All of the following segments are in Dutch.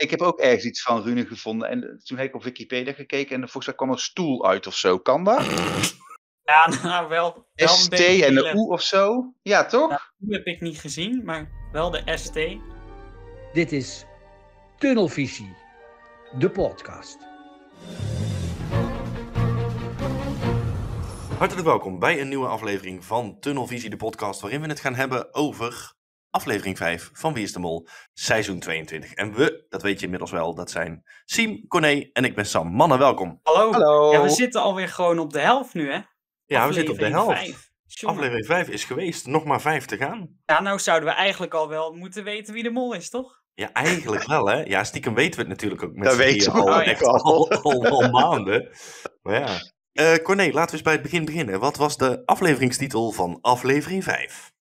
ik heb ook ergens iets van Rune gevonden. En eh, toen heb ik op Wikipedia gekeken en volgens mij kwam een stoel uit of zo. Kan dat? Ja, nou wel. wel ST en de U of zo. Ja, toch? Nou, heb ik niet gezien, maar wel de ST. Dit is Tunnelvisie, de podcast. Hartelijk welkom bij een nieuwe aflevering van Tunnelvisie, de podcast, waarin we het gaan hebben over aflevering 5 van Wie is de Mol, seizoen 22. En we, dat weet je inmiddels wel, dat zijn Siem, Corné en ik ben Sam. Mannen, welkom. Hallo. Hallo. Ja, we zitten alweer gewoon op de helft nu, hè? Ja, we zitten op de helft. Aflevering 5 is geweest, nog maar 5 te gaan. Ja, nou zouden we eigenlijk al wel moeten weten wie de mol is, toch? Ja, eigenlijk wel, hè? Ja, stiekem weten we het natuurlijk ook. Met dat weten we al, oh, echt al, al, maanden. Maar ja. Eh, Corné, laten we eens bij het begin beginnen. Wat was de afleveringstitel van aflevering 5?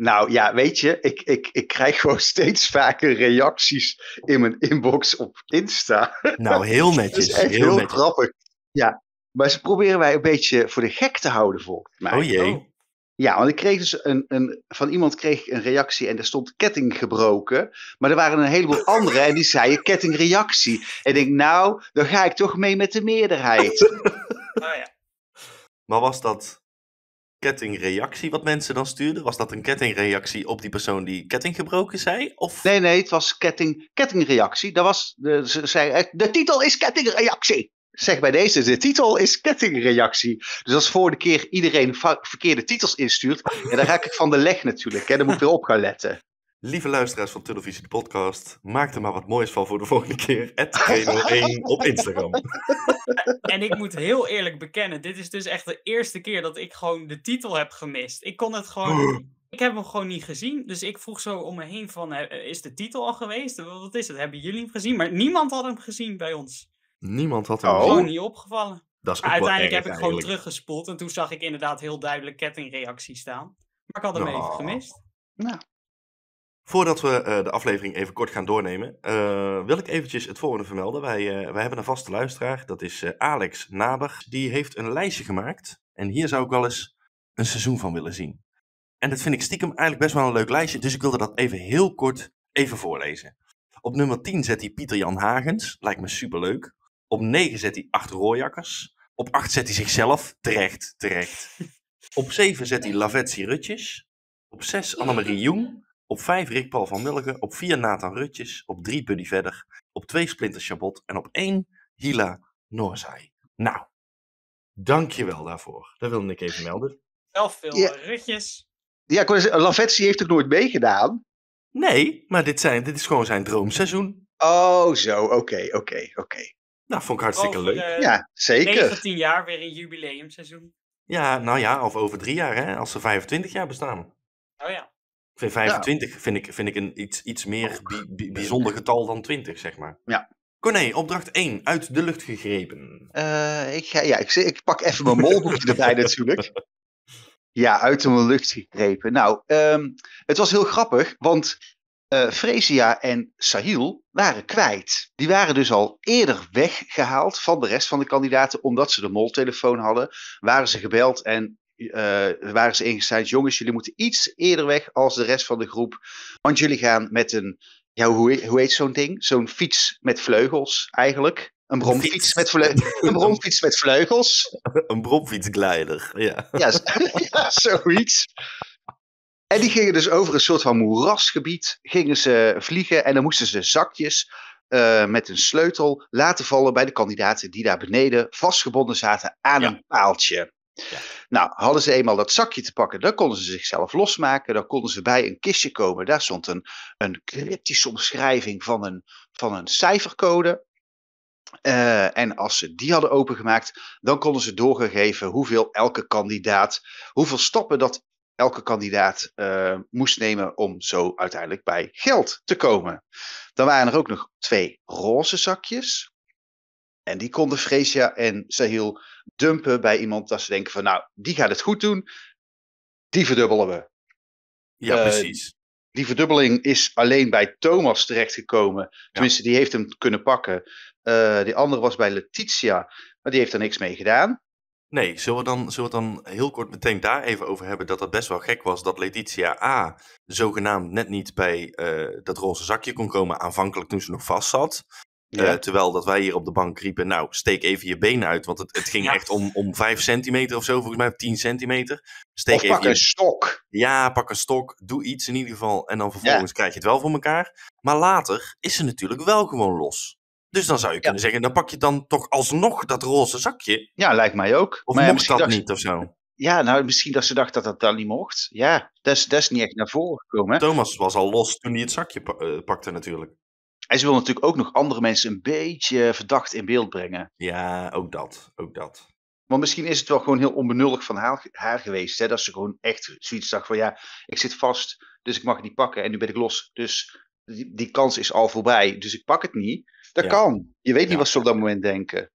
Nou ja, weet je, ik, ik, ik krijg gewoon steeds vaker reacties in mijn inbox op Insta. Nou, heel netjes. heel, grappig. Ja, maar ze proberen mij een beetje voor de gek te houden volgens mij. Oh jee. Oh. Ja, want ik kreeg dus een, een, van iemand kreeg ik een reactie en daar stond ketting gebroken. Maar er waren een heleboel anderen en die zeiden kettingreactie. En ik denk, nou, dan ga ik toch mee met de meerderheid. Nou ja. Maar was dat kettingreactie wat mensen dan stuurden? Was dat een kettingreactie op die persoon die ketting gebroken zei? Of... Nee, nee, het was ketting, kettingreactie. Dat was, de, ze zei, de titel is kettingreactie. Zeg bij deze, de titel is kettingreactie. Dus als voor de keer iedereen verkeerde titels instuurt, en dan raak ik van de leg natuurlijk. Hè, dan moet ik weer op gaan letten. Lieve luisteraars van Televisie de Podcast, maak er maar wat moois van voor de volgende keer. At op Instagram. En ik moet heel eerlijk bekennen, dit is dus echt de eerste keer dat ik gewoon de titel heb gemist. Ik kon het gewoon... Oh. Ik heb hem gewoon niet gezien, dus ik vroeg zo om me heen van, eh, is de titel al geweest? Wat is het? Hebben jullie hem gezien? Maar niemand had hem gezien bij ons. Niemand had hem oh. Gewoon niet opgevallen. Dat is uiteindelijk heb ik gewoon teruggespoeld en toen zag ik inderdaad heel duidelijk kettingreactie staan. Maar ik had hem nou. even gemist. Nou. Voordat we eh, de aflevering even kort gaan doornemen, eh, wil ik eventjes het volgende vermelden. Wij, eh, wij hebben een vaste luisteraar, dat is Alex Naber. Die heeft een lijstje gemaakt en hier zou ik wel eens een seizoen van willen zien. En dat vind ik stiekem eigenlijk best wel een leuk lijstje, dus ik wilde dat even heel kort even voorlezen. Op nummer 10 zet hij Pieter-Jan Hagens, lijkt me superleuk. Op 9 zet hij 8 rooijakkers. Op 8 zet hij zichzelf, terecht, terecht. Op 7 zet hij Lavetzi Rutjes. Op 6 Annemarie Jung. Op 5 Rick Paul van Millegen, op 4 Nathan Rutjes, op 3 Buddy Verder, op 2 Splinter Chabot en op 1 Hila Noorzai. Nou, dankjewel daarvoor. Dat wilde ik even melden. Wel veel Rutjes. Ja, Lavetti heeft het nooit meegedaan. Nee, maar dit, zijn, dit is gewoon zijn droomseizoen. Oh, zo. Oké, oké, oké. Nou, vond ik hartstikke leuk. ja, zeker. 19 jaar weer een jubileumseizoen. Ja, nou ja, of over drie jaar, hè, als ze 25 jaar bestaan. Oh ja. 25 vind ik, vind ik een iets, iets meer bijzonder getal dan 20, zeg maar. Ja. Corné, opdracht 1, uit de lucht gegrepen. Eh, ik, ga, ja, ik, ik pak even mijn molboekje erbij natuurlijk. Ja, uit de lucht gegrepen. Nou, ehm, het was heel grappig, want uh, en Sahil waren kwijt. Die waren dus al eerder weggehaald van de rest van de kandidaten, omdat ze de moltelefoon hadden. Waren ze gebeld en uh, waren ze ingezet, jongens, jullie moeten iets eerder weg als de rest van de groep. Want jullie gaan met een, ja, hoe, hoe heet zo'n ding? Zo'n fiets met vleugels eigenlijk. Een bromfiets, met vleugels, een bromfiets met vleugels. Een bromfietsglijder, ja. Ja, ja, zoiets. En die gingen dus over een soort van moerasgebied, gingen ze vliegen en dan moesten ze zakjes eh, met een sleutel laten vallen bij de kandidaten die daar beneden vastgebonden zaten aan een paaltje. Nou, hadden ze eenmaal dat zakje te pakken, dan konden ze zichzelf losmaken. Dan konden ze bij een kistje komen. Daar stond een, een cryptische omschrijving van een, van een cijfercode. Eh, en als ze die hadden opengemaakt, dan konden ze doorgegeven hoeveel elke kandidaat, hoeveel stappen dat elke kandidaat eh, moest nemen om zo uiteindelijk bij geld te komen. Dan waren er ook nog twee roze zakjes. En die konden Freesia en Sahil dumpen bij iemand dat ze denken van nou, die gaat het goed doen. Die verdubbelen we. Ja, eh, precies. Die verdubbeling is alleen bij Thomas terechtgekomen. Tenminste, die heeft hem kunnen pakken. Eh, die andere was bij Letitia, maar die heeft er niks mee gedaan. Nee, zullen we, dan, zullen we dan heel kort meteen daar even over hebben dat dat best wel gek was dat Letitia A. zogenaamd net niet bij eh, dat roze zakje kon komen aanvankelijk toen ze nog vast zat. Eh, terwijl dat wij hier op de bank riepen, nou, steek even je been uit. Want het, het ging echt om, om 5 centimeter of zo, volgens mij, 10 centimeter. Steek of even pak je... een stok. Ja, pak een stok, doe iets in ieder geval. En dan vervolgens krijg je het wel voor elkaar. Maar later is ze natuurlijk wel gewoon los. Dus dan zou je kunnen zeggen, dan pak je dan toch alsnog dat roze zakje. Ja, lijkt mij ook. Of maar mocht dat, niet of zo? Ja, nou, misschien dat ze dacht dat dat dan niet mocht. Ja, dat is, niet echt naar voren gekomen. Thomas was al los toen hij het zakje eh, pakte natuurlijk. En ze wil natuurlijk ook nog andere mensen een beetje verdacht in beeld brengen. Ja, ook dat. Ook dat. Maar misschien is het wel gewoon heel onbenullig van haar, geweest. Hè? Dat ze gewoon echt zoiets zag van ja, ik zit vast, dus ik mag het niet pakken. En nu ben ik los, dus die, die kans is al voorbij. Dus ik pak het niet. Dat kan. Je weet niet wat ze op dat moment denken.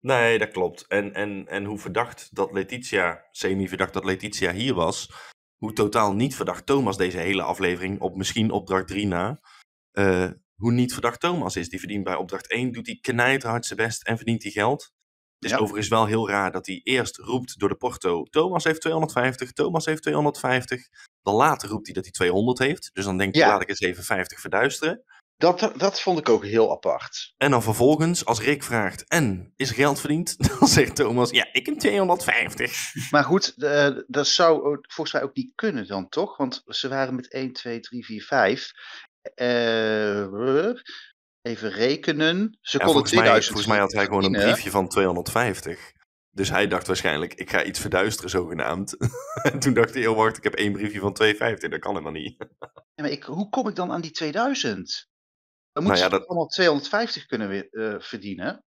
Nee, dat klopt. En, en, en hoe verdacht dat Letitia, semi-verdacht dat Letitia hier was, hoe totaal niet verdacht Thomas deze hele aflevering op misschien opdracht 3 na eh, hoe niet verdacht Thomas is. Die verdient bij opdracht 1, doet hij knijterhard zijn best en verdient hij geld. Het is overigens wel heel raar dat hij eerst roept door de porto: Thomas heeft 250, Thomas heeft 250. Dan later roept hij dat hij 200 heeft. Dus dan denk je, ja. laat ik eens even 50 verduisteren. Dat, dat vond ik ook heel apart. En dan vervolgens, als Rick vraagt: En is er geld verdiend? Dan zegt Thomas: Ja, ik heb 250. Maar goed, uh, dat zou volgens mij ook niet kunnen dan toch? Want ze waren met 1, 2, 3, 4, 5. Eh, even rekenen. Ze volgens, mij, mij had hij gewoon een briefje van 250. Dus hij dacht waarschijnlijk, ik ga iets verduisteren zogenaamd. en toen dacht hij, oh wacht, ik heb één briefje van 250, dat kan helemaal niet. ja, maar ik, hoe kom ik dan aan die 2000? Dan moet nou ze allemaal 250 kunnen eh, verdienen,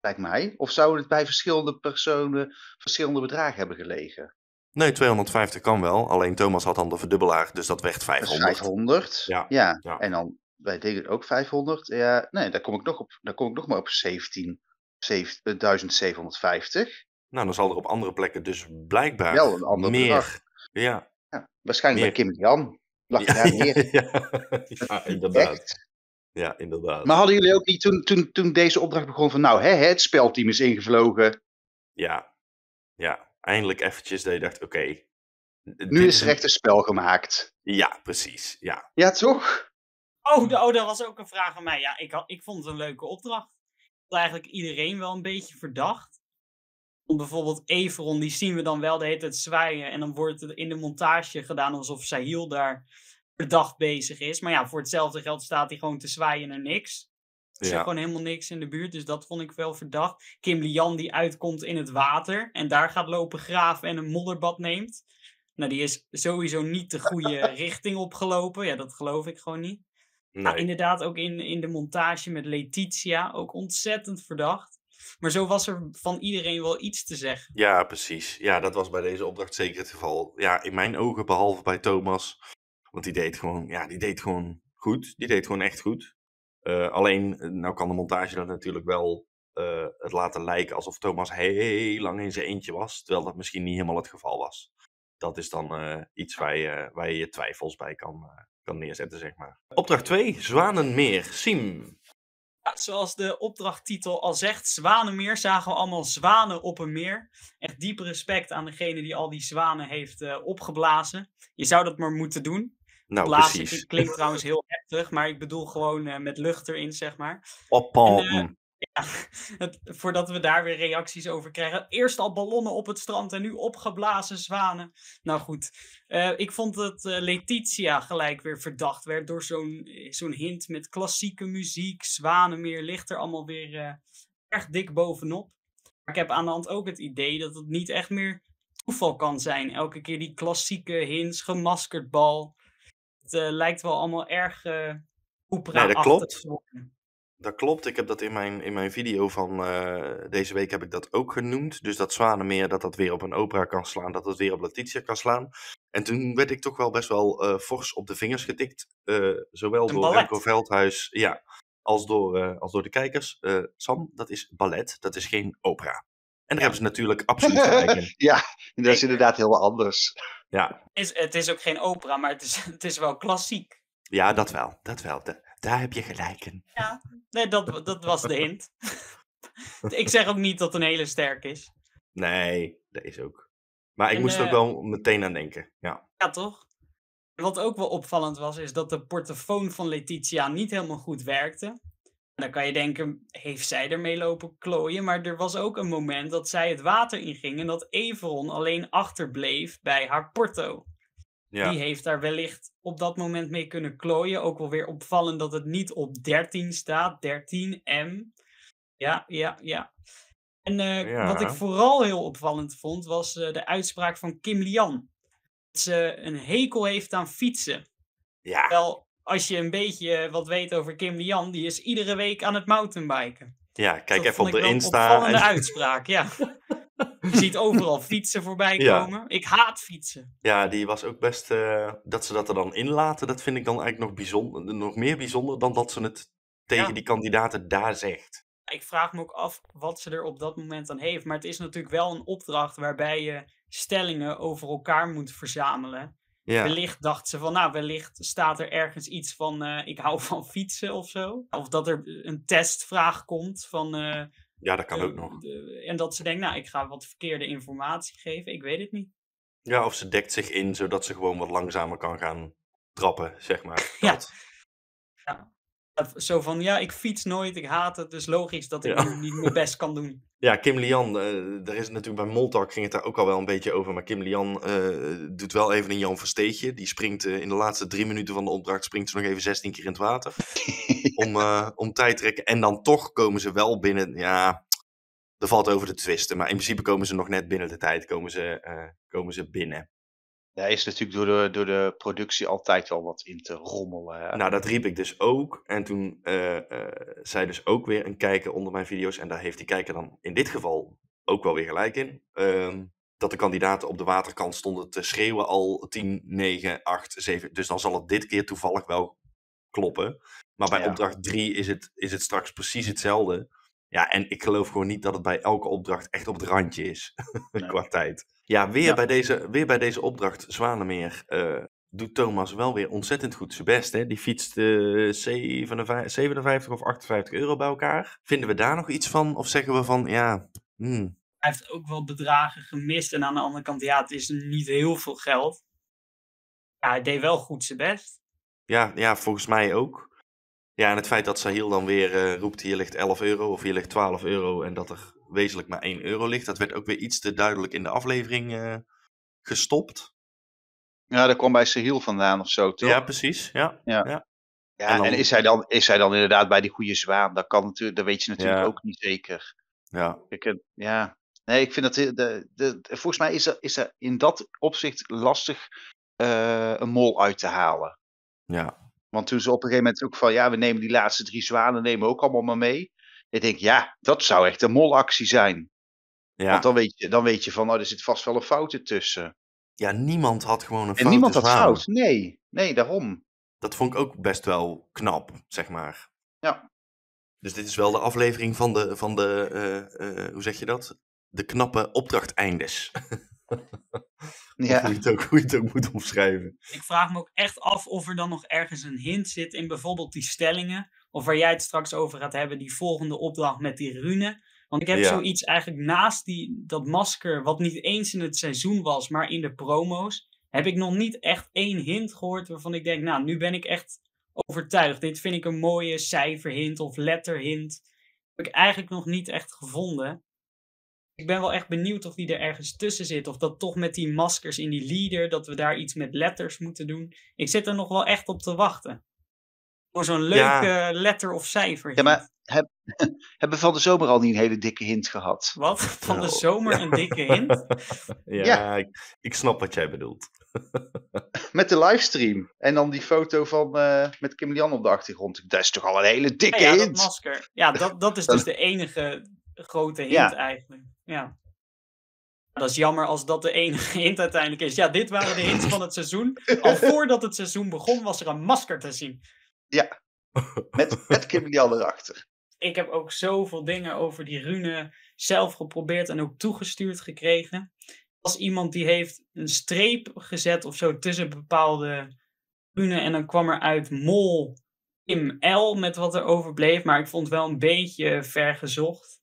lijkt mij. Of zouden het bij verschillende personen verschillende bedragen hebben gelegen? Nee, 250 kan wel. Alleen Thomas had dan de verdubbelaar, dus dat werd 500. 500, ja. ja. En dan wij deden ook 500. Ja, nee, daar kom ik nog, op, daar kom ik nog maar op 17, 1750. Eh, nou, dan zal er op andere plekken dus blijkbaar wel een ander meer. Ja. ja. Waarschijnlijk bij Kim Jan. Lag ja, daar meer. ja, inderdaad. Ja, inderdaad. Maar hadden jullie ook niet toen, toen, toen deze opdracht begon van nou, hè, hè, het spelteam is ingevlogen? Ja, ja eindelijk eventjes dat je dacht, oké. nu is er echt een spel gemaakt. Ja, precies. Ja, ja toch? Oh, oh, dat was ook een vraag aan mij. Ja, ik, had, ik vond het een leuke opdracht. had eigenlijk iedereen wel een beetje verdacht. Want bijvoorbeeld Everon, die zien we dan wel de hele tijd zwaaien. En dan wordt het in de montage gedaan alsof Sahil daar verdacht bezig is. Maar ja, voor hetzelfde geld staat hij gewoon te zwaaien en niks. Er zit gewoon helemaal niks in de buurt, dus dat vond ik wel verdacht. Kim Lian die uitkomt in het water en daar gaat lopen graven en een modderbad neemt. Nou, die is sowieso niet de goede richting opgelopen. Ja, dat geloof ik gewoon niet. Nou, inderdaad, ook in, in de montage met Letitia, ook ontzettend verdacht. Maar zo was er van iedereen wel iets te zeggen. Ja, precies. Ja, dat was bij deze opdracht zeker het geval. Ja, in mijn ogen, behalve bij Thomas. Want die deed gewoon, ja, die deed gewoon goed. Die deed gewoon echt goed. Eh, alleen, eh, nou kan de montage dat natuurlijk wel eh, het laten lijken alsof Thomas heel lang in zijn eentje was. Terwijl dat misschien niet helemaal het geval was. Dat is dan iets waar je, waar je, twijfels bij kan, kan neerzetten, zeg maar. Opdracht 2, Zwanenmeer. Sim. Ja, zoals de opdrachttitel al zegt, Zwanenmeer zagen we allemaal zwanen op een meer. Echt diep respect aan degene die al die zwanen heeft opgeblazen. Je zou dat maar moeten doen. Nou, klinkt trouwens heel heftig, maar ik bedoel gewoon eh, met lucht erin, zeg maar. Op eh, Ja, het, voordat we daar weer reacties over krijgen. Eerst al ballonnen op het strand en nu opgeblazen zwanen. Nou goed, eh, ik vond dat Letitia gelijk weer verdacht werd door zo'n zo'n hint met klassieke muziek, zwanenmeer, ligt er allemaal weer uh, erg dik bovenop. Maar ik heb aan de hand ook het idee dat het niet echt meer toeval kan zijn. Elke keer die klassieke hints, gemaskerd bal. Het eh, lijkt wel allemaal erg uh, eh, opera nee, dat klopt. Dat klopt. Ik heb dat in mijn, in mijn video van eh, deze week heb ik dat ook genoemd. Dus dat Zwanenmeer, dat dat weer op een opera kan slaan, dat dat weer op Letitia kan slaan. En toen werd ik toch wel best wel fors op de vingers getikt. zowel door ballet. Veldhuis ja, als, door, als door de kijkers. Sam, dat is ballet, dat is geen opera. En daar hebben ze natuurlijk absoluut gelijk in. ja, dat is inderdaad heel anders. Ja. Is, het is ook geen opera, maar het is, het is wel klassiek. Ja, dat wel. Dat wel. daar heb je gelijk in. Ja, nee, dat, dat was de hint. ik zeg ook niet dat het een hele sterk is. Nee, dat is ook. Maar ik moest er ook eh, wel meteen aan denken. Ja. ja, toch? Wat ook wel opvallend was, is dat de portofoon van Letitia niet helemaal goed werkte. Dan kan je denken, heeft zij ermee lopen klooien? Maar er was ook een moment dat zij het water inging en dat Everon alleen achterbleef bij haar Porto. Ja. Die heeft daar wellicht op dat moment mee kunnen klooien. Ook wel weer opvallend dat het niet op 13 staat, 13M. Ja, ja, ja. En eh, wat ik vooral heel opvallend vond, was eh, de uitspraak van Kim Lian. Dat ze een hekel heeft aan fietsen. Ja als je een beetje eh, wat weet over Kim Lian, die is iedere week aan het mountainbiken. Ja, kijk even op de Insta. Een en... uitspraak, ja. Je ziet overal fietsen voorbij komen. Ik haat fietsen. Ja, die was ook best. Eh, dat ze dat er dan in laten, dat vind ik dan eigenlijk nog, bijzonder, nog meer bijzonder dan dat ze het tegen die kandidaten daar zegt. Ik vraag me ook af wat ze er op dat moment dan heeft. Maar het is natuurlijk wel een opdracht waarbij je stellingen over elkaar moet verzamelen. Ja. Wellicht dacht ze van, nou, wellicht staat er ergens iets van, eh, ik hou van fietsen of zo. Of dat er een testvraag komt van... Eh, ja, dat kan eh, ook nog. en dat ze denkt, nou, ik ga wat verkeerde informatie geven, ik weet het niet. Ja, of ze dekt zich in, zodat ze gewoon wat langzamer kan gaan trappen, zeg maar. Ja, zo van, ja, ik fiets nooit, ik haat het, dus logisch dat ik ja. niet mijn best kan doen. Ja, Kim Lian, eh, er is natuurlijk bij Moltak ging het daar ook al wel een beetje over, maar Kim Lian uh, doet wel even een Jan Versteetje. Die springt eh, in de laatste drie minuten van de opdracht, springt ze nog even 16 keer in het water om, om tijd te trekken. En dan toch komen ze wel binnen, ja, er valt over te twisten, maar in principe komen ze nog net binnen de tijd, komen ze, komen ze binnen. Daar is natuurlijk door de, door de productie altijd wel wat in te rommelen. Nou, dat riep ik dus ook. En toen eh, eh, zei dus ook weer een kijker onder mijn video's. En daar heeft die kijker dan in dit geval ook wel weer gelijk in. Ehm, dat de kandidaten op de waterkant stonden te schreeuwen al 10, 9, 8, 7. Dus dan zal het dit keer toevallig wel kloppen. Maar bij opdracht 3 is het, is het straks precies hetzelfde. Ja, en ik geloof gewoon niet dat het bij elke opdracht echt op het randje is qua tijd. Ja, weer, Bij deze, weer bij deze opdracht Zwanemeer eh, doet Thomas wel weer ontzettend goed zijn best. Hè? Die fietst uh, 57, 57 of 58 euro bij elkaar. Vinden we daar nog iets van? Of zeggen we van, ja... Hmm. Hij heeft ook wel bedragen gemist. En aan de andere kant, ja, het is niet heel veel geld. Ja, hij deed wel goed zijn best. Ja, ja volgens mij ook. Ja, en het feit dat Sahil dan weer eh, roept: hier ligt 11 euro of hier ligt 12 euro. en dat er wezenlijk maar 1 euro ligt. dat werd ook weer iets te duidelijk in de aflevering eh, gestopt. Ja, dat kwam bij Sahil vandaan of zo, toch? Ja, precies. Ja. ja. ja. en, is, hij dan, is hij dan inderdaad bij die goede zwaan? Dat, kan natuurlijk, dat weet je natuurlijk ook niet zeker. Ja. Ik, ja. Nee, ik vind dat. Eh, de, de, volgens mij is er, is er in dat opzicht lastig een mol uit te halen. Ja, want toen ze op een gegeven moment ook van ja, we nemen die laatste drie zwanen nemen ook allemaal maar mee. Ik denk, ja, dat zou echt een molactie zijn. Ja. Want dan weet, je, dan weet je van, oh, er zit vast wel een fout tussen. Ja, niemand had gewoon een fout. En niemand had fout, nee. Nee, daarom. Dat vond ik ook best wel knap, zeg maar. Ja. Dus dit is wel de aflevering van de, van de eh, eh, hoe zeg je dat? De knappe opdrachteindes. Ja. Hoe, je het ook, moet omschrijven. Ik vraag me ook echt af of er dan nog ergens een hint zit in bijvoorbeeld die stellingen. Of waar jij het straks over gaat hebben, die volgende opdracht met die rune. Want ik heb zoiets eigenlijk naast die, dat masker, wat niet eens in het seizoen was, maar in de promo's, heb ik nog niet echt één hint gehoord waarvan ik denk, nou, nu ben ik echt overtuigd. Dit vind ik een mooie cijferhint of letterhint. Heb ik eigenlijk nog niet echt gevonden. Ik ben wel echt benieuwd of die er ergens tussen zit. Of dat toch met die maskers in die leader, dat we daar iets met letters moeten doen. Ik zit er nog wel echt op te wachten. Voor zo'n leuke letter of cijfer. Ja, maar heb, hebben we van de zomer al niet een hele dikke hint gehad? Wat? Van de nou. zomer een dikke hint? ja, Ik, snap wat jij bedoelt. met de livestream. En dan die foto van eh, met Kim Lian op de achtergrond. Dat is toch al een hele dikke ja, hint? Dat masker. Ja, dat, dat is dus de enige grote hint eigenlijk. Ja. Dat is jammer als dat de enige hint uiteindelijk is. Ja, dit waren de hints van het seizoen. Al voordat het seizoen begon was er een masker te zien. Ja, met, met Kimberly erachter. Ik heb ook zoveel dingen over die rune zelf geprobeerd en ook toegestuurd gekregen. Als iemand die heeft een streep gezet of zo tussen bepaalde rune en dan kwam er uit mol Kim L met wat er overbleef. Maar ik vond het wel een beetje ver gezocht.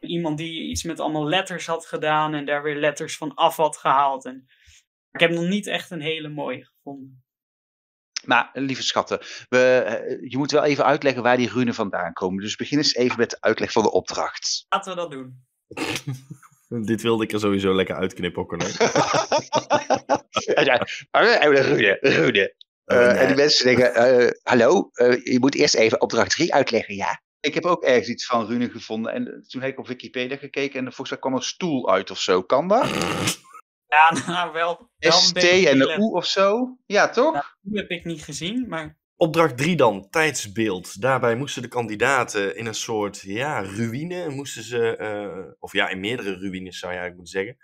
Iemand die iets met allemaal letters had gedaan en daar weer letters van af had gehaald. En ik heb nog niet echt een hele mooie gevonden. Maar lieve schatten, we, eh, je moet wel even uitleggen waar die runen vandaan komen. Dus begin eens even met de uitleg van de opdracht. Laten we dat doen. Dit wilde ik er sowieso lekker uitknippen, hoor. Rune, Rune. Eh, en die mensen denken, eh, hallo, je moet eerst even opdracht 3 uitleggen, ja? ik heb ook ergens iets van Rune gevonden. En eh, toen heb ik op Wikipedia gekeken en volgens mij kwam een stoel uit of zo. Kan dat? Ja, nou wel. wel ST en de U of zo. Ja, toch? Die heb ik niet gezien, maar... Opdracht 3 dan, tijdsbeeld. Daarbij moesten de kandidaten in een soort ja, ruïne, moesten ze, eh, of ja, in meerdere ruïnes zou je eigenlijk moeten zeggen,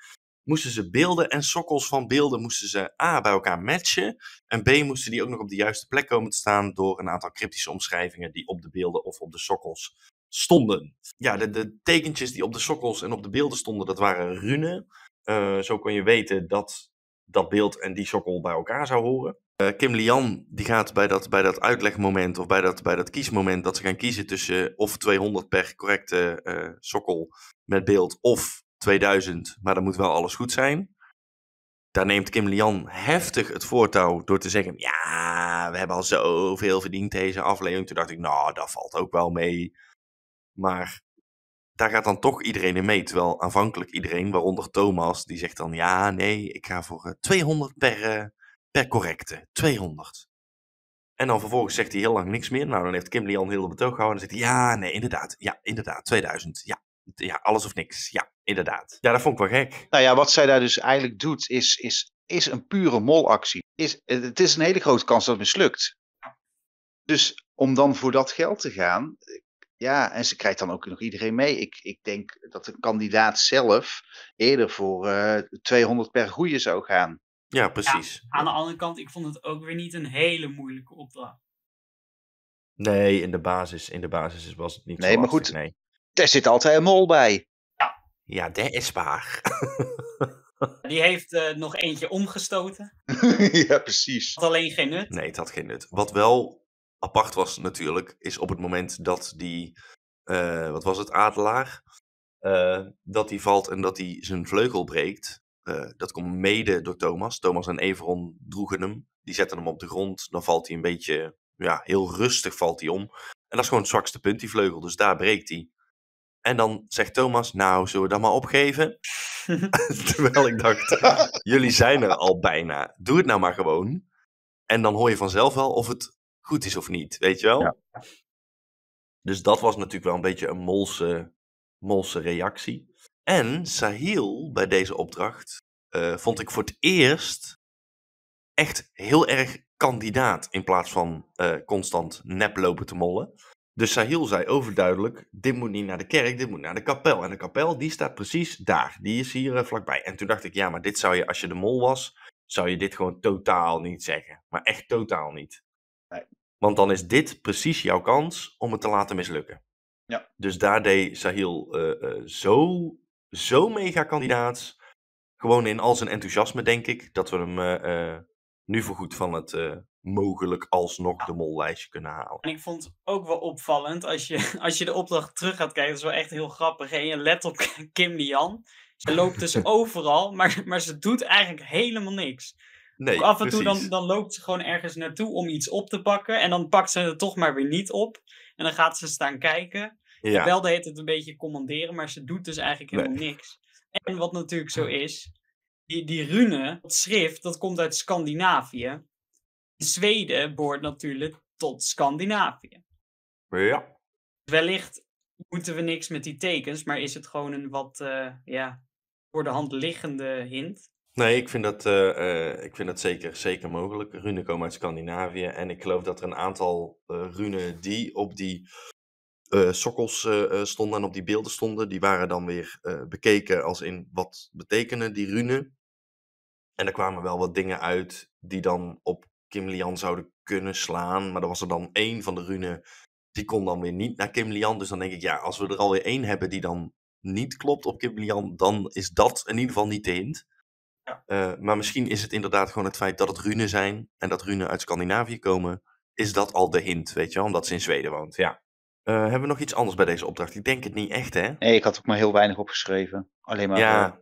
moesten ze beelden en sokkels van beelden moesten ze A bij elkaar matchen. En B moesten die ook nog op de juiste plek komen te staan door een aantal cryptische omschrijvingen die op de beelden of op de sokkels stonden. Ja, de, de tekentjes die op de sokkels en op de beelden stonden, dat waren runen. Eh, zo kon je weten dat dat beeld en die sokkel bij elkaar zou horen. Eh, Kim Lian die gaat bij dat, bij dat uitlegmoment of bij dat, bij dat kiesmoment dat ze gaan kiezen tussen of 200 per correcte eh, sokkel met beeld of 2000, maar dan moet wel alles goed zijn. Daar neemt Kim Lian heftig het voortouw door te zeggen: Ja, we hebben al zoveel verdiend deze aflevering. Toen dacht ik: Nou, dat valt ook wel mee. Maar daar gaat dan toch iedereen in mee. Terwijl aanvankelijk iedereen, waaronder Thomas, die zegt dan: Ja, nee, ik ga voor 200 eh, per, eh, per correcte. 200. En dan vervolgens zegt hij heel lang niks meer. Nou, dan heeft Kim Lian heel de betoog gehouden. En dan zegt hij: Ja, nee, inderdaad. Ja, inderdaad. 2000. Ja, ja, alles of niks. Ja, inderdaad. Ja, dat vond ik wel gek. Nou ja, wat zij daar dus eigenlijk doet, is, is, is een pure molactie. Is, het is een hele grote kans dat het mislukt. Dus om dan voor dat geld te gaan, ja, en ze krijgt dan ook nog iedereen mee. Ik, ik denk dat de kandidaat zelf eerder voor 200 eh, per goeie zou gaan. Ja, precies. aan de andere kant, ik vond het ook weer niet een hele moeilijke opdracht. Nee, in de basis, in de basis was het niet nee, zo maar goed, nee. Er zit altijd een mol bij. Ja, ja dat is waar. Die heeft eh, nog eentje omgestoten. ja, precies. Had alleen geen nut. Nee, het had geen nut. Wat wel apart was natuurlijk, is op het moment dat die, eh, wat was het, adelaar, eh, dat die valt en dat hij zijn vleugel breekt. dat komt mede door Thomas. Thomas en Everon droegen hem. Die zetten hem op de grond. Dan valt hij een beetje, ja, heel rustig valt hij om. En dat is gewoon het zwakste punt, die vleugel. Dus daar breekt hij. En dan zegt Thomas, nou, zullen we dat maar opgeven? Terwijl ik dacht, jullie zijn er al bijna. Doe het nou maar gewoon. En dan hoor je vanzelf wel of het goed is of niet, weet je wel? Dus dat was natuurlijk wel een beetje een molse, molse reactie. En Sahil bij deze opdracht eh, vond ik voor het eerst echt heel erg kandidaat in plaats van eh, constant nep lopen te mollen. Dus Sahil zei overduidelijk, dit moet niet naar de kerk, dit moet naar de kapel. En de kapel, die staat precies daar. Die is hier eh, vlakbij. En toen dacht ik, ja, maar dit zou je, als je de mol was, zou je dit gewoon totaal niet zeggen. Maar echt totaal niet. Want dan is dit precies jouw kans om het te laten mislukken. Ja. Dus daar deed Sahil eh, eh, zo, zo mega kandidaat. Gewoon in al zijn enthousiasme, denk ik, dat we hem uh, nu voorgoed van het, mogelijk alsnog de mollijstje kunnen halen. En ik vond het ook wel opvallend, als je, als je de opdracht terug gaat kijken, dat is wel echt heel grappig. En je let op Kim Lian. Ze loopt dus overal, maar, maar ze doet eigenlijk helemaal niks. Nee, af en toe dan, dan loopt ze gewoon ergens naartoe om iets op te pakken. En dan pakt ze het toch maar weer niet op. En dan gaat ze staan kijken. Ja. Wel deed het een beetje commanderen, maar ze doet dus eigenlijk helemaal niks. En wat natuurlijk zo is, die, die rune, dat schrift, dat komt uit Scandinavië. Zweden behoort natuurlijk tot Scandinavië. Ja. Wellicht moeten we niks met die tekens, maar is het gewoon een wat eh, ja, voor de hand liggende hint? Nee, ik vind dat, eh, eh, ik vind dat zeker, zeker mogelijk. Runen komen uit Scandinavië en ik geloof dat er een aantal runen die op die sokkels stonden en op die beelden stonden, die waren dan weer bekeken als in wat betekenen die runen. En er kwamen wel wat dingen uit die dan op Kim Lian zouden kunnen slaan. Maar er was er dan één van de runen. Die kon dan weer niet naar Kim Lian. Dus dan denk ik, ja, als we er alweer één hebben die dan niet klopt op Kim Lian, dan is dat in ieder geval niet de hint. Ja. Eh, maar misschien is het inderdaad gewoon het feit dat het runen zijn en dat runen uit Scandinavië komen, is dat al de hint, weet je wel, omdat ze in Zweden woont. Ja. Eh, hebben we nog iets anders bij deze opdracht? Ik denk het niet echt, hè? Nee, ik had ook maar heel weinig opgeschreven. Alleen maar ja. Eh,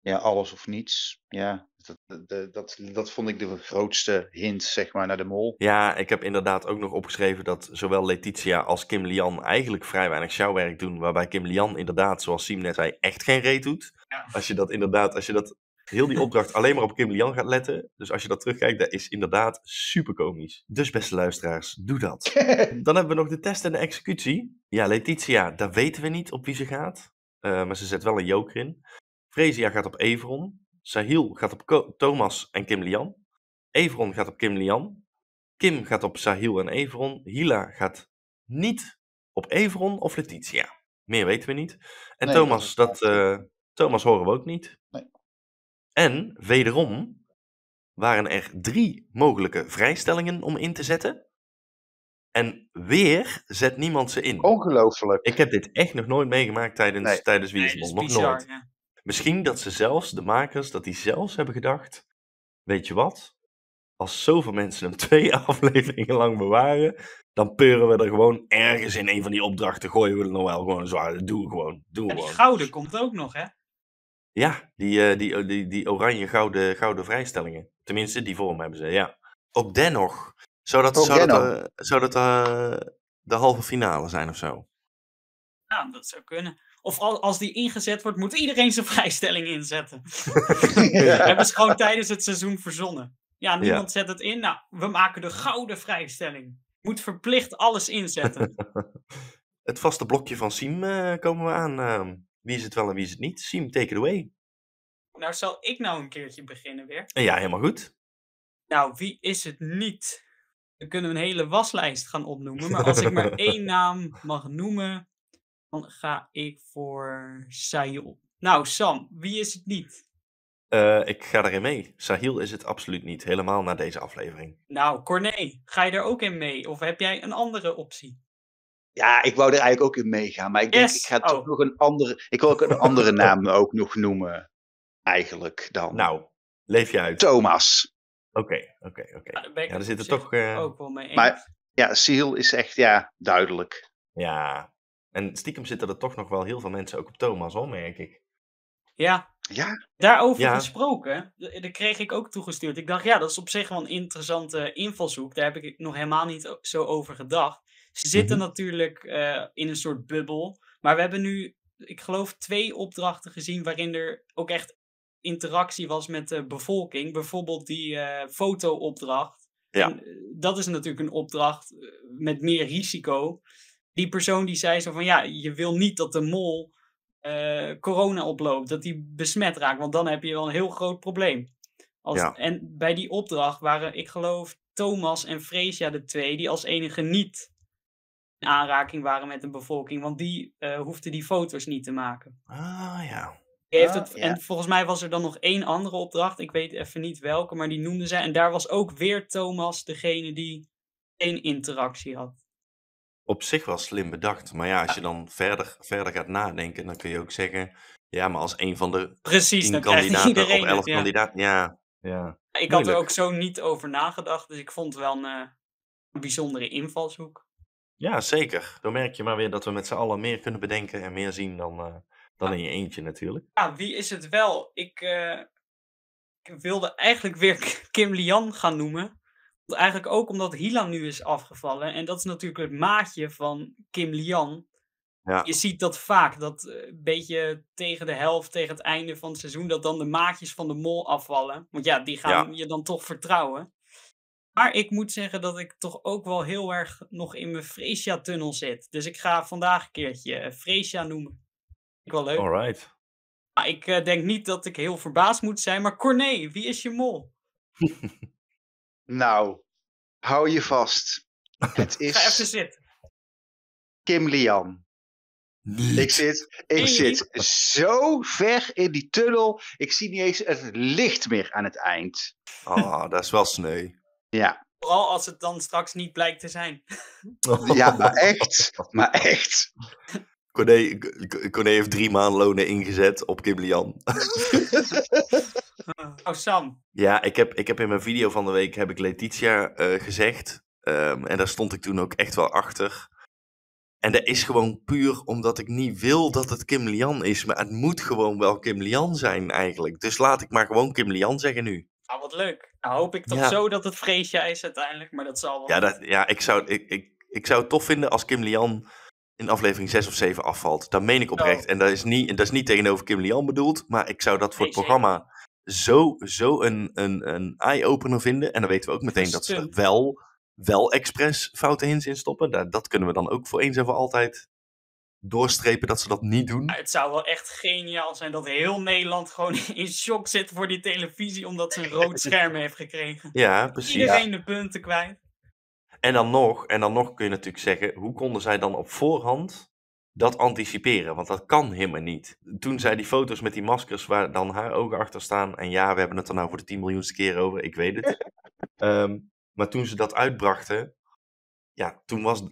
ja alles of niets. Ja dat, dat, dat, vond ik de grootste hint, zeg maar, naar de mol. Ja, ik heb inderdaad ook nog opgeschreven dat zowel Letitia als Kim Lian eigenlijk vrij weinig showwerk doen. Waarbij Kim Lian inderdaad, zoals Siem net zei, echt geen reet doet. Als je dat inderdaad, als je dat heel die opdracht alleen maar op Kim Lian gaat letten. Dus als je dat terugkijkt, dat is inderdaad super komisch. Dus beste luisteraars, doe dat. Dan hebben we nog de test en de executie. Ja, Letitia, daar weten we niet op wie ze gaat. Eh, maar ze zet wel een joker in. Freesia gaat op Evron. Sahil gaat op Thomas en Kim Lian. Evron gaat op Kim Lian. Kim gaat op Sahil en Evron. Hila gaat niet op Evron of Letitia. Meer weten we niet. En Thomas, dat, eh, Thomas horen we ook niet. Nee. En wederom waren er drie mogelijke vrijstellingen om in te zetten. En weer zet niemand ze in. Ongelooflijk. Ik heb dit echt nog nooit meegemaakt tijdens, nee. tijdens Wiesbond. nog nooit. Ja. Misschien dat ze zelfs, de makers, dat die zelfs hebben gedacht: weet je wat? Als zoveel mensen hem twee afleveringen lang bewaren, dan peuren we er gewoon ergens in een van die opdrachten. Gooien we er nog wel gewoon zwaar doen gewoon. Doe die gewoon. gouden komt ook nog, hè? Ja, die, eh, die, oh, die, die oranje gouden, gouden vrijstellingen. Tenminste, die vorm hebben ze, ja. Ook dennoch. Zou dat, zou dat, eh, dat eh, de halve finale zijn of zo? Ja, nou, dat zou kunnen. Of als die ingezet wordt, moet iedereen zijn vrijstelling inzetten. ja. hebben ze gewoon tijdens het seizoen verzonnen. Ja, niemand zet het in. Nou, we maken de gouden vrijstelling. Moet verplicht alles inzetten. het vaste blokje van Siem eh, komen we aan. Ehm, wie is het wel en wie is het niet? Siem, take it away. Nou, zal ik nou een keertje beginnen weer? Ja, helemaal goed. Nou, wie is het niet? We kunnen een hele waslijst gaan opnoemen. Maar als ik maar één naam mag noemen, dan ga ik voor Sahil. Nou, Sam, wie is het niet? Eh, ik ga erin mee. Sahil is het absoluut niet, helemaal na deze aflevering. Nou, Corné, ga je er ook in mee? Of heb jij een andere optie? Ja, ik wou er eigenlijk ook in meegaan, maar ik denk, ik ga toch oh. nog een andere, ik wil ook een andere naam ook nog noemen, eigenlijk dan. Nou, leef je uit. Thomas. Oké, oké, oké. Nou, ja, zit er toch... Eh, ook wel mee Maar ja, Sahil is echt, ja, duidelijk. Ja, en stiekem zitten er toch nog wel heel veel mensen ook op Thomas, hoor, merk ik. Ja. Ja? Daarover gesproken, dat kreeg ik ook toegestuurd. Ik dacht, ja, dat is op zich wel een interessante eh, invalshoek. Daar heb ik nog helemaal niet zo over gedacht. Ze zitten mhm. natuurlijk eh, in een soort bubbel. Maar we hebben nu, ik geloof, twee opdrachten gezien waarin er ook echt interactie was met de bevolking. Bijvoorbeeld die eh, fotoopdracht. Ja. dat is natuurlijk een opdracht met meer risico die persoon die zei zo van ja, je wil niet dat de mol eh, corona oploopt, dat die besmet raakt, want dan heb je wel een heel groot probleem. Als, En bij die opdracht waren, ik geloof, Thomas en Freesia de twee die als enige niet in aanraking waren met de bevolking, want die uh, hoefden die foto's niet te maken. Ah ja. heeft het, ah, En volgens mij was er dan nog één andere opdracht, ik weet even niet welke, maar die noemde zij. En daar was ook weer Thomas degene die één interactie had op zich wel slim bedacht. Maar ja, als je dan verder, verder gaat nadenken, dan kun je ook zeggen... Ja, maar als een van de Precies, tien kandidaten of elf ja. kandidaten... Ja, ja. Ik had er ook zo niet over nagedacht, dus ik vond het wel een, eh, bijzondere invalshoek. Ja, zeker. Dan merk je maar weer dat we met z'n allen meer kunnen bedenken en meer zien dan, eh, dan in je eentje natuurlijk. Ja, wie is het wel? Ik, eh, ik wilde eigenlijk weer Kim Lian gaan noemen. Eigenlijk ook omdat Hila nu is afgevallen. En dat is natuurlijk het maatje van Kim Lian. Ja. Je ziet dat vaak, dat eh, een beetje tegen de helft, tegen het einde van het seizoen, dat dan de maatjes van de mol afvallen. Want ja, die gaan je dan toch vertrouwen. Maar ik moet zeggen dat ik toch ook wel heel erg nog in mijn Freesia-tunnel zit. Dus ik ga vandaag een keertje eh, Freesia noemen. Ik wel leuk. Alright. Ik eh, denk niet dat ik heel verbaasd moet zijn, maar Corné, wie is je mol? Nou, hou je vast. Het is... Ga even zitten. Kim Lian. Ik zit, ik zit zo ver in die tunnel. Ik zie niet eens het licht meer aan het eind. Ah, dat is wel sneeuw. Ja. Vooral als het dan straks niet blijkt te zijn. Ja, maar echt. Maar echt. Corné, heeft drie maanden lonen ingezet op Kim Lian. Oh, Sam. Ja, ik heb, ik heb in mijn video van de week heb ik Letitia eh, gezegd. Ehm, en daar stond ik toen ook echt wel achter. En dat is gewoon puur omdat ik niet wil dat het Kim Lian is. Maar het moet gewoon wel Kim Lian zijn eigenlijk. Dus laat ik maar gewoon Kim Lian zeggen nu. Ah, wat leuk. Nou hoop ik toch zo dat het Freesia is uiteindelijk. Maar dat zal wel. Ja, dat, ja ik, zou, ik, ik, ik zou het tof vinden als Kim Lian in aflevering 6 of 7 afvalt. Dat meen ik oprecht. Oh. En dat is, niet, dat is niet tegenover Kim Lian bedoeld. Maar ik zou dat voor het programma zo, zo een, een, een eye-opener vinden. En dan weten we ook meteen dat ze er wel, wel expres foute hints in stoppen. Dat, dat kunnen we dan ook voor eens en voor altijd doorstrepen dat ze dat niet doen. Ah, het zou wel echt geniaal zijn dat heel Nederland gewoon in shock zit voor die televisie omdat ze een rood scherm heeft gekregen. Ja, precies. Iedereen de punten kwijt. En dan nog, en dan nog kun je natuurlijk zeggen, hoe konden zij dan op voorhand dat anticiperen, want dat kan helemaal niet. Toen zij die foto's met die maskers waar dan haar ogen achter staan, en ja, we hebben het er nou voor de 10 miljoenste keer over, ik weet het. Ehm, maar toen ze dat uitbrachten, ja, toen was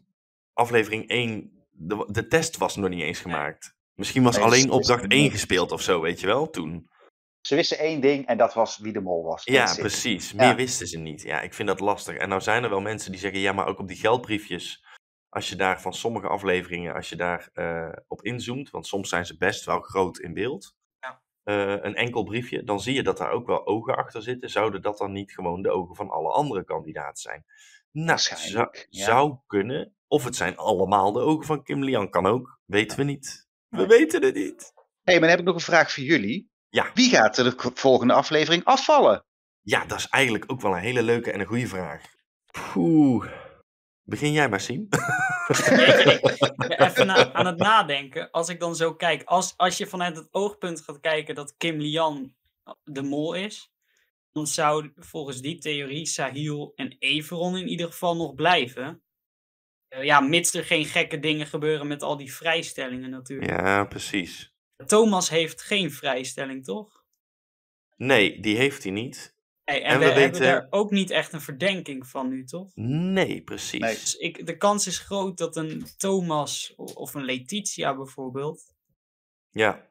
aflevering 1, de, de test was nog niet eens gemaakt. Misschien was alleen opdracht 1 gespeeld of zo, weet je wel, toen. Ze wisten één ding en dat was wie de mol was. Ja, precies. Meer wisten ze niet. Ja, ik vind dat lastig. En nou zijn er wel mensen die zeggen, ja, maar ook op die geldbriefjes als je daar van sommige afleveringen, als je daar eh, op inzoomt, want soms zijn ze best wel groot in beeld. Ja. Eh, een enkel briefje, dan zie je dat daar ook wel ogen achter zitten. Zouden dat dan niet gewoon de ogen van alle andere kandidaten zijn? Nou, zou, zou kunnen. Of het zijn allemaal de ogen van Kim Lian, kan ook. Weten we niet. We weten het niet. Hé, hey, maar dan heb ik nog een vraag voor jullie. Ja. Wie gaat er de volgende aflevering afvallen? Ja, dat is eigenlijk ook wel een hele leuke en een goede vraag. Poeh. Begin jij maar, zien. Even aan het nadenken. Als ik dan zo kijk, als, als je vanuit het oogpunt gaat kijken dat Kim Lian de mol is, dan zou volgens die theorie Sahil en Everon in ieder geval nog blijven. Eh, ja, mits er geen gekke dingen gebeuren met al die vrijstellingen natuurlijk. Ja, precies. Thomas heeft geen vrijstelling, toch? Nee, die heeft hij niet en, we, hebben er ook niet echt een verdenking van nu, toch? Nee, precies. Dus ik, de kans is groot dat een Thomas of een Letitia bijvoorbeeld... Ja,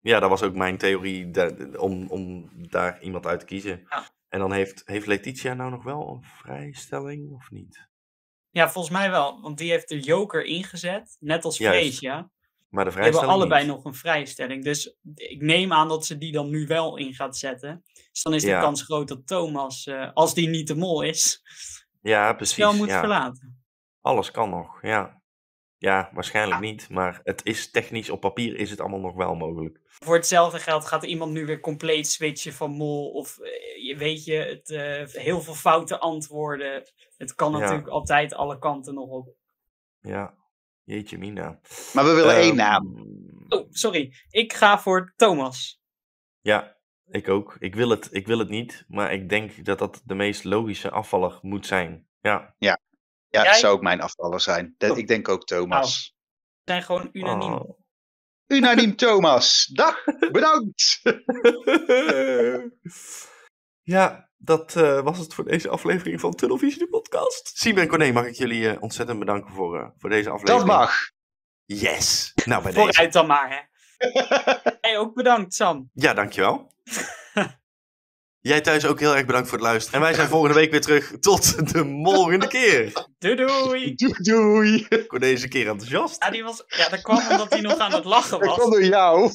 ja dat was ook mijn theorie om, om daar iemand uit te kiezen. En dan heeft, heeft Letitia nou nog wel een vrijstelling of niet? Ja, volgens mij wel, want die heeft de joker ingezet, net als Freesia. Maar de vrijstelling. We hebben allebei nog een vrijstelling. Dus ik neem aan dat ze die dan nu wel in gaat zetten. Dus dan is de kans groot dat Thomas, eh, als die niet de mol is, ja, precies, wel moet verlaten. Alles kan nog, ja. Ja, waarschijnlijk niet. Maar het is technisch op papier is het allemaal nog wel mogelijk. Voor hetzelfde geld gaat iemand nu weer compleet switchen van mol. Of eh, weet je, het, eh, heel veel foute antwoorden. Het kan natuurlijk altijd alle kanten nog op. Ja, Jeetje mina. Maar we willen één naam. Ehm, oh, sorry. Ik ga voor Thomas. Ja, ik ook. Ik wil, het, ik wil het niet, maar ik denk dat dat de meest logische afvaller moet zijn. Ja, ja. ja dat zou ook mijn afvaller zijn. Oh. Ik denk ook Thomas. Nou, we zijn gewoon unaniem. Oh. Unaniem Thomas. Dag, bedankt. ja, dat eh, was het voor deze aflevering van Tunnelvisie, de podcast. Simon en Corné, mag ik jullie eh, ontzettend bedanken voor, eh, voor deze aflevering. Dat mag. Yes. Nou, bij Vooruit dan maar, hè. hey, ook bedankt, Sam. Ja, dankjewel. Jij thuis ook heel erg bedankt voor het luisteren. En wij zijn volgende week weer terug. Tot de volgende keer. Doei doei. Doei doei. Ik word deze keer enthousiast. Ja, die was, ja dat kwam omdat hij nog aan het lachen was. Dat kwam door jou.